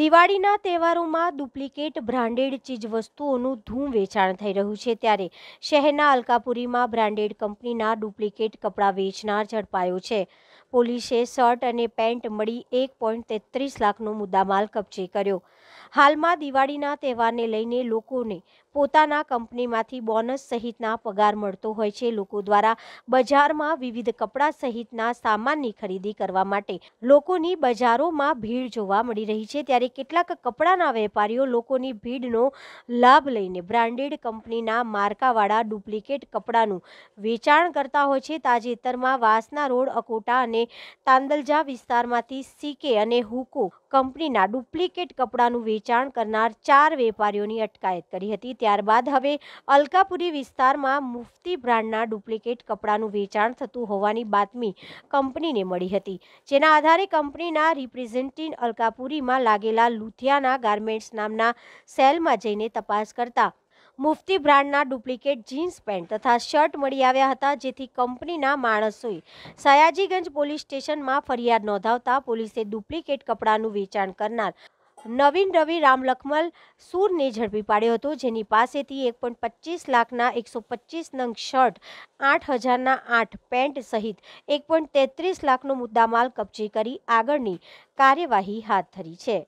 દિવાળીના તહેવારોમાં duplicate branded ચીજવસ્તુઓનું ધૂમ વેચાણ થઈ રહ્યું છે ત્યારે શહેરના અલકાપુરીમાં બ્રાન્ડેડ કંપનીના ડુપ્લિકેટ કપડાં વેચનાર ઝડપાયો છે પોલીસે શર્ટ અને પેન્ટ મળી એક પોઈન્ટ તેત્રીસ લાખનો મુદ્દામાલ કબજે કર્યો હાલમાં દિવાળીના તહેવારને લઈને લોકોને પોતાના કંપનીમાંથી બોનસ સહિતના પગાર મળતો હોય છે લોકો દ્વારા બજારમાં વિવિધ કપડાં સહિતના સામાનની ખરીદી કરવા માટે લોકોની બજારોમાં ભીડ જોવા મળી રહી છે ત્યારે કેટલાક કપડાના વેપારીઓ લોકોની ભીડનો લાભ લઈને બ્રાન્ડેડ કંપનીના માર્કાવાળા ડુપ્લિકેટ કપડાનું વેચાણ કરતા હોય છે તાજેતરમાં વાસના રોડ અકોટા અને તાંદલજા વિસ્તારમાંથી સીકે અને હુકો કંપનીના ડુપ્લિકેટ કપડાનું વેચાણ કરનાર ચાર વેપારીઓની અટકાયત કરી હતી ત્યારબાદ હવે અલકાપુરી વિસ્તારમાં મુફતી બ્રાન્ડના ડુપ્લિકેટ કપડાનું વેચાણ થતું હોવાની બાતમી કંપનીને મળી હતી જેના આધારે કંપનીના રિપ્રેઝેન્ટેટિવ અલકાપુરીમાં લાગેલા લુથિયાના ગાર્મેન્ટ્સ નામના સેલમાં જઈને તપાસ કરતા મુફતી બ્રાન્ડના ડુપ્લિકેટ જીન્સ પેન્ટ તથા શર્ટ મળી આવ્યા હતા જેથી કંપનીના માણસોએ સયાજીગંજ પોલીસ સ્ટેશનમાં ફરિયાદ નોંધાવતા પોલીસે ડુપ્લિકેટ કપડાનું વેચાણ કરનાર નવીન રવિ રામલખમલ સૂરને ઝડપી પાડ્યો હતો જેની પાસેથી એક પોઈન્ટ પચીસ લાખના એકસો પચીસ નંગ શર્ટ આઠ હજારના આઠ પેન્ટ સહિત એક પોઈન્ટ તેત્રીસ લાખનો મુદ્દામાલ કબજે કરી આગળની કાર્યવાહી હાથ ધરી છે